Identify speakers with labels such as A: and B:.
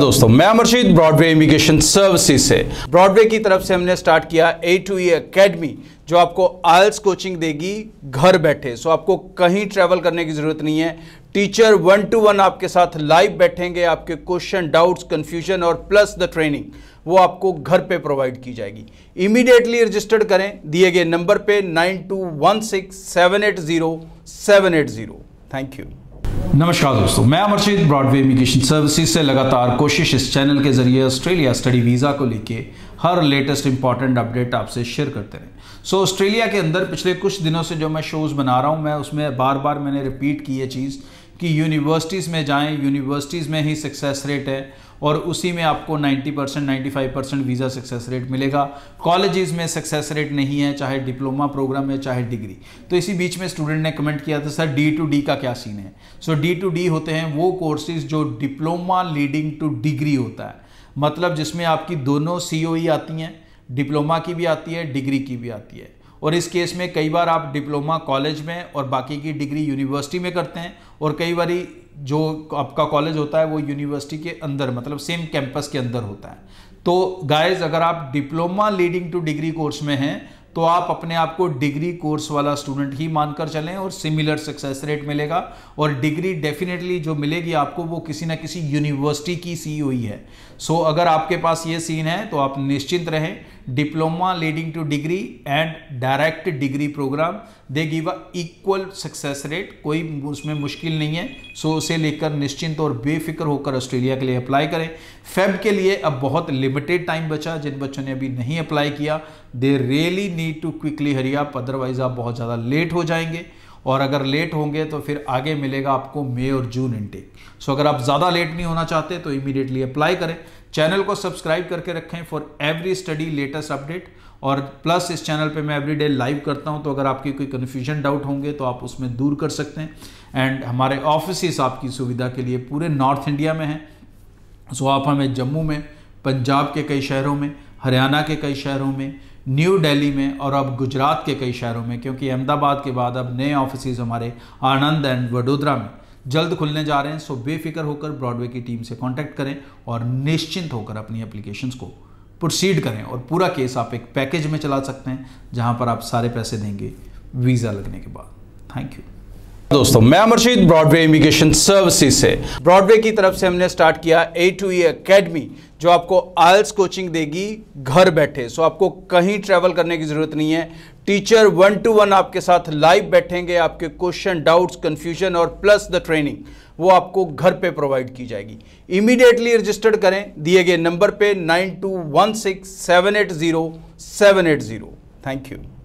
A: दोस्तों मैं Amarjeet Broadway immigration services से ब्रॉडवे की तरफ से हमने स्टार्ट किया ए टू ई अकेडमी जो आपको आयल्स कोचिंग देगी घर बैठे सो आपको कहीं ट्रैवल करने की ज़रूरत नहीं है टीचर वन टू वन आपके साथ लाइव बैठेंगे आपके क्वेश्चन डाउट्स कंफ्यूजन और प्लस द ट्रेनिंग वो आपको घर पे प्रोवाइड की जाएगी इमीडिएटली रजिस्टर्ड करें दिए गए नंबर पे nine two one six seven eight zero seven eight zero thank you नमस्कार दोस्तों मैं अमरजीत ब्रॉडवे इमिग्रेशन सर्विसेज से लगातार कोशिश इस चैनल के जरिए ऑस्ट्रेलिया स्टडी वीज़ा को लेके हर लेटेस्ट इंपॉर्टेंट अपडेट आपसे शेयर करते रहे सो so, ऑस्ट्रेलिया के अंदर पिछले कुछ दिनों से जो मैं शोज़ बना रहा हूँ मैं उसमें बार बार मैंने रिपीट की ये चीज़ कि यूनिवर्सिटीज़ में जाएँ यूनिवर्सिटीज़ में ही सक्सेस रेट है और उसी में आपको 90 percent ninety percent visa success rate मिलेगा कॉलेजेस में सक्सेस रेट नहीं है चाहे डिप्लोमा प्रोग्राम है चाहे डिग्री तो इसी बीच में स्टूडेंट ने कमेंट किया था सर डी टू डी का क्या सीन है सो डी टू डी होते हैं वो कोर्सेज जो डिप्लोमा लीडिंग टू डिग्री होता है मतलब जिसमें आपकी दोनों सी e आती हैं डिप्लोमा की भी आती है डिग्री की भी आती है और इस केस में कई बार आप डिप्लोमा कॉलेज में और बाकी की डिग्री यूनिवर्सिटी में करते हैं और कई बार जो आपका कॉलेज होता है वो यूनिवर्सिटी के अंदर मतलब सेम कैंपस के अंदर होता है तो गाइज अगर आप diploma leading to degree course में हैं तो आप अपने आप को डिग्री कोर्स वाला स्टूडेंट ही मानकर चलें और सिमिलर सक्सेस रेट मिलेगा और डिग्री डेफिनेटली जो मिलेगी आपको वो किसी ना किसी यूनिवर्सिटी की सी e हुई है सो so, अगर आपके पास ये सीन है तो आप निश्चिंत रहें diploma leading to degree and direct degree program they give equal success rate कोई उसमें मुश्किल नहीं है सो so, उसे लेकर निश्चिंत और बेफिक्र होकर ऑस्ट्रेलिया के लिए अप्लाई करें फेब के लिए अब बहुत लिमिटेड टाइम बचा जिन बच्चों ने अभी नहीं अप्लाई किया they really need to quickly hurry up otherwise आप बहुत ज़्यादा लेट हो जाएंगे और अगर लेट होंगे तो फिर आगे मिलेगा आपको मई और जून इनटेक सो अगर आप ज़्यादा लेट नहीं होना चाहते तो इमीडिएटली अप्लाई करें चैनल को सब्सक्राइब करके रखें for every study latest update और प्लस इस चैनल पे मैं एवरीडे लाइव करता हूं तो अगर आपकी कोई कन्फ्यूजन डाउट होंगे तो आप उसमें दूर कर सकते हैं एंड हमारे ऑफिस आपकी सुविधा के लिए पूरे नॉर्थ इंडिया में हैं सो आप हमें जम्मू में पंजाब के कई शहरों में हरियाणा के कई शहरों में न्यू दिल्ली में और अब गुजरात के कई शहरों में क्योंकि अहमदाबाद के बाद अब नए ऑफिस हमारे आनंद एंड वडोदरा में जल्द खुलने जा रहे हैं सो बेफिक्र होकर ब्रॉडवे की टीम से कॉन्टैक्ट करें और निश्चिंत होकर अपनी अप्लीकेशन को प्रोसीड करें और पूरा केस आप एक पैकेज में चला सकते हैं जहां पर आप सारे पैसे देंगे वीज़ा लगने के बाद थैंक यू दोस्तों मैं अमरजीत ब्रॉडवे इमिग्रेशन सर्विसेज से ब्रॉडवे की तरफ से हमने स्टार्ट किया ए टू ई अकेडमी जो आपको आयल्स कोचिंग देगी घर बैठे सो आपको कहीं ट्रैवल करने की ज़रूरत नहीं है टीचर वन टू वन आपके साथ लाइव बैठेंगे आपके क्वेश्चन डाउट्स कंफ्यूजन और प्लस द ट्रेनिंग वो आपको घर पे प्रोवाइड की जाएगी इमीडिएटली रजिस्टर्ड करें दिए गए नंबर पे nine two one six seven eight zero seven eight zero thank you